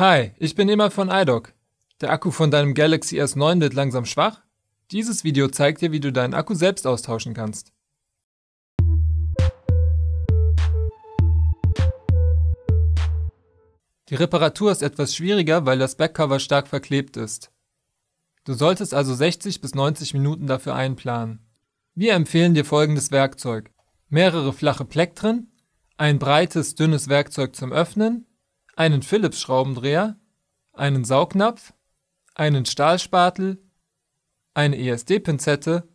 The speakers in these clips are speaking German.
Hi, ich bin Emma von iDoc. Der Akku von deinem Galaxy S9 wird langsam schwach? Dieses Video zeigt dir, wie du deinen Akku selbst austauschen kannst. Die Reparatur ist etwas schwieriger, weil das Backcover stark verklebt ist. Du solltest also 60 bis 90 Minuten dafür einplanen. Wir empfehlen dir folgendes Werkzeug. Mehrere flache Plektren, ein breites, dünnes Werkzeug zum Öffnen einen philips schraubendreher einen Saugnapf, einen Stahlspatel, eine ESD-Pinzette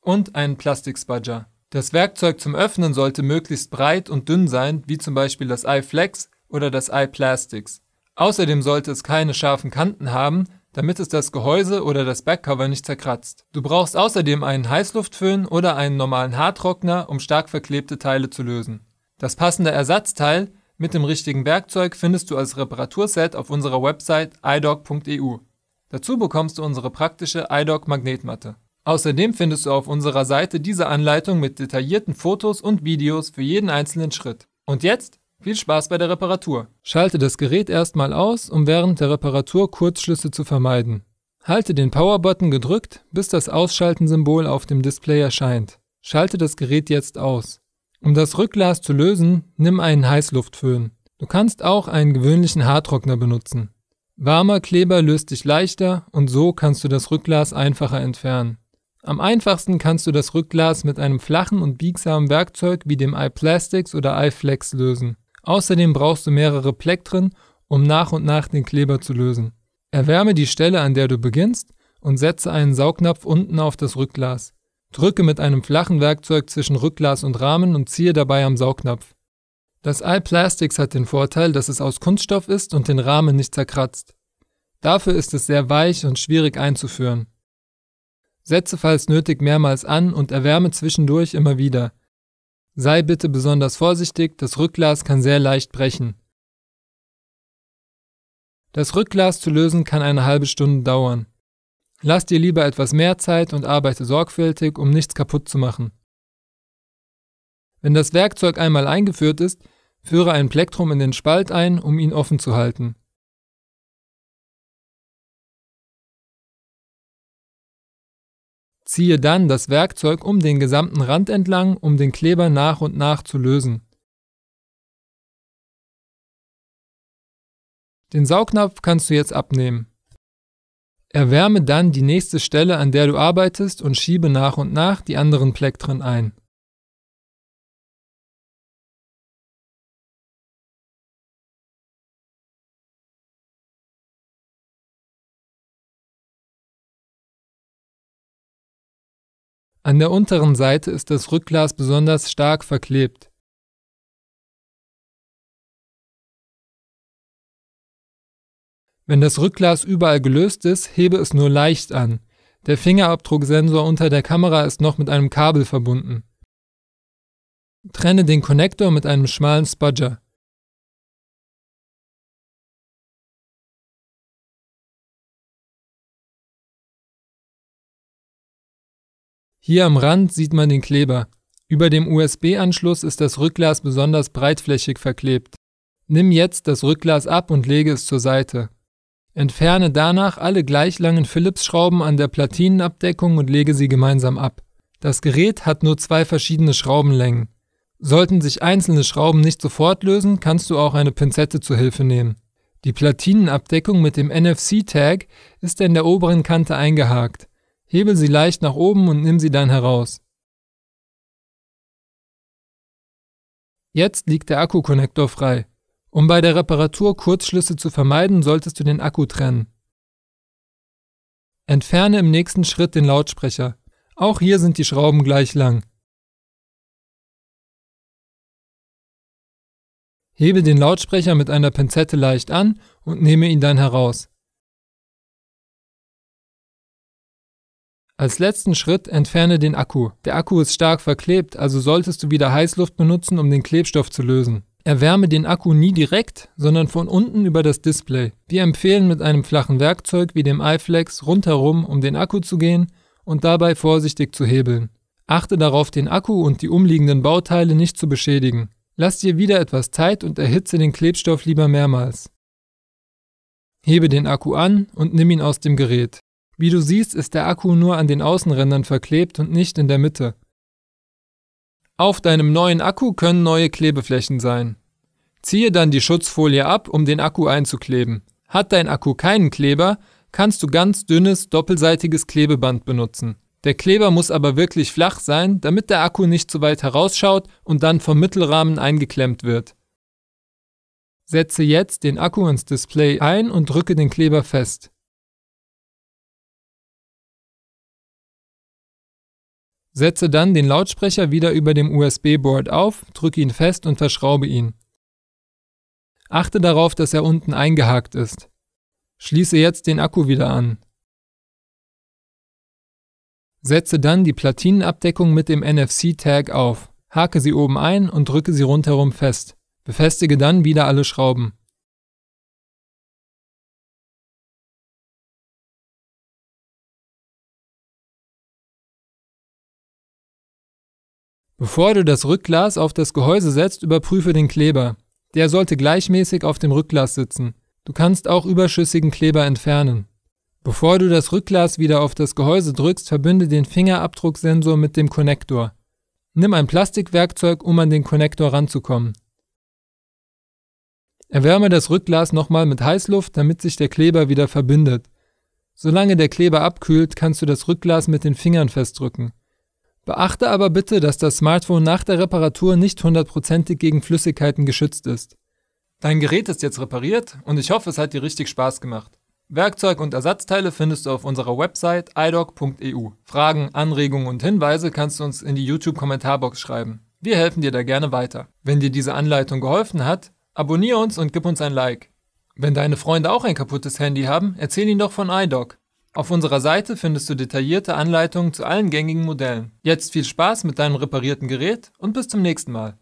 und einen Plastikspudger. Das Werkzeug zum Öffnen sollte möglichst breit und dünn sein, wie zum Beispiel das iFlex oder das iPlastics. Außerdem sollte es keine scharfen Kanten haben, damit es das Gehäuse oder das Backcover nicht zerkratzt. Du brauchst außerdem einen Heißluftföhn oder einen normalen Haartrockner, um stark verklebte Teile zu lösen. Das passende Ersatzteil mit dem richtigen Werkzeug findest du als Reparaturset auf unserer Website iDoc.eu. Dazu bekommst du unsere praktische iDoc Magnetmatte. Außerdem findest du auf unserer Seite diese Anleitung mit detaillierten Fotos und Videos für jeden einzelnen Schritt. Und jetzt viel Spaß bei der Reparatur. Schalte das Gerät erstmal aus, um während der Reparatur Kurzschlüsse zu vermeiden. Halte den Power-Button gedrückt, bis das Ausschalten-Symbol auf dem Display erscheint. Schalte das Gerät jetzt aus. Um das Rückglas zu lösen, nimm einen Heißluftföhn. Du kannst auch einen gewöhnlichen Haartrockner benutzen. Warmer Kleber löst dich leichter und so kannst du das Rückglas einfacher entfernen. Am einfachsten kannst du das Rückglas mit einem flachen und biegsamen Werkzeug wie dem iPlastics oder iFlex lösen. Außerdem brauchst du mehrere Plektren, um nach und nach den Kleber zu lösen. Erwärme die Stelle, an der du beginnst und setze einen Saugnapf unten auf das Rückglas. Drücke mit einem flachen Werkzeug zwischen Rückglas und Rahmen und ziehe dabei am Saugnapf. Das iPlastics hat den Vorteil, dass es aus Kunststoff ist und den Rahmen nicht zerkratzt. Dafür ist es sehr weich und schwierig einzuführen. Setze falls nötig mehrmals an und erwärme zwischendurch immer wieder. Sei bitte besonders vorsichtig, das Rückglas kann sehr leicht brechen. Das Rückglas zu lösen kann eine halbe Stunde dauern. Lass dir lieber etwas mehr Zeit und arbeite sorgfältig, um nichts kaputt zu machen. Wenn das Werkzeug einmal eingeführt ist, führe ein Plektrum in den Spalt ein, um ihn offen zu halten. Ziehe dann das Werkzeug um den gesamten Rand entlang, um den Kleber nach und nach zu lösen. Den Saugnapf kannst du jetzt abnehmen. Erwärme dann die nächste Stelle, an der du arbeitest, und schiebe nach und nach die anderen Plektren ein. An der unteren Seite ist das Rückglas besonders stark verklebt. Wenn das Rückglas überall gelöst ist, hebe es nur leicht an. Der Fingerabdrucksensor unter der Kamera ist noch mit einem Kabel verbunden. Trenne den Konnektor mit einem schmalen Spudger. Hier am Rand sieht man den Kleber. Über dem USB-Anschluss ist das Rückglas besonders breitflächig verklebt. Nimm jetzt das Rückglas ab und lege es zur Seite. Entferne danach alle gleich langen Phillips-Schrauben an der Platinenabdeckung und lege sie gemeinsam ab. Das Gerät hat nur zwei verschiedene Schraubenlängen. Sollten sich einzelne Schrauben nicht sofort lösen, kannst du auch eine Pinzette zu Hilfe nehmen. Die Platinenabdeckung mit dem NFC-Tag ist in der oberen Kante eingehakt. Hebel sie leicht nach oben und nimm sie dann heraus. Jetzt liegt der Akku-Konnektor frei. Um bei der Reparatur Kurzschlüsse zu vermeiden, solltest du den Akku trennen. Entferne im nächsten Schritt den Lautsprecher. Auch hier sind die Schrauben gleich lang. Hebe den Lautsprecher mit einer Pinzette leicht an und nehme ihn dann heraus. Als letzten Schritt entferne den Akku. Der Akku ist stark verklebt, also solltest du wieder Heißluft benutzen, um den Klebstoff zu lösen. Erwärme den Akku nie direkt, sondern von unten über das Display. Wir empfehlen mit einem flachen Werkzeug wie dem iFlex rundherum um den Akku zu gehen und dabei vorsichtig zu hebeln. Achte darauf, den Akku und die umliegenden Bauteile nicht zu beschädigen. Lass dir wieder etwas Zeit und erhitze den Klebstoff lieber mehrmals. Hebe den Akku an und nimm ihn aus dem Gerät. Wie du siehst, ist der Akku nur an den Außenrändern verklebt und nicht in der Mitte. Auf deinem neuen Akku können neue Klebeflächen sein. Ziehe dann die Schutzfolie ab, um den Akku einzukleben. Hat dein Akku keinen Kleber, kannst du ganz dünnes, doppelseitiges Klebeband benutzen. Der Kleber muss aber wirklich flach sein, damit der Akku nicht zu weit herausschaut und dann vom Mittelrahmen eingeklemmt wird. Setze jetzt den Akku ins Display ein und drücke den Kleber fest. Setze dann den Lautsprecher wieder über dem USB-Board auf, drücke ihn fest und verschraube ihn. Achte darauf, dass er unten eingehakt ist. Schließe jetzt den Akku wieder an. Setze dann die Platinenabdeckung mit dem NFC-Tag auf, hake sie oben ein und drücke sie rundherum fest. Befestige dann wieder alle Schrauben. Bevor du das Rückglas auf das Gehäuse setzt, überprüfe den Kleber. Der sollte gleichmäßig auf dem Rückglas sitzen. Du kannst auch überschüssigen Kleber entfernen. Bevor du das Rückglas wieder auf das Gehäuse drückst, verbünde den Fingerabdrucksensor mit dem Konnektor. Nimm ein Plastikwerkzeug, um an den Konnektor ranzukommen. Erwärme das Rückglas nochmal mit Heißluft, damit sich der Kleber wieder verbindet. Solange der Kleber abkühlt, kannst du das Rückglas mit den Fingern festdrücken. Beachte aber bitte, dass das Smartphone nach der Reparatur nicht hundertprozentig gegen Flüssigkeiten geschützt ist. Dein Gerät ist jetzt repariert und ich hoffe, es hat dir richtig Spaß gemacht. Werkzeug und Ersatzteile findest du auf unserer Website idoc.eu. Fragen, Anregungen und Hinweise kannst du uns in die YouTube-Kommentarbox schreiben. Wir helfen dir da gerne weiter. Wenn dir diese Anleitung geholfen hat, abonniere uns und gib uns ein Like. Wenn deine Freunde auch ein kaputtes Handy haben, erzähl ihnen doch von iDoc. Auf unserer Seite findest du detaillierte Anleitungen zu allen gängigen Modellen. Jetzt viel Spaß mit deinem reparierten Gerät und bis zum nächsten Mal.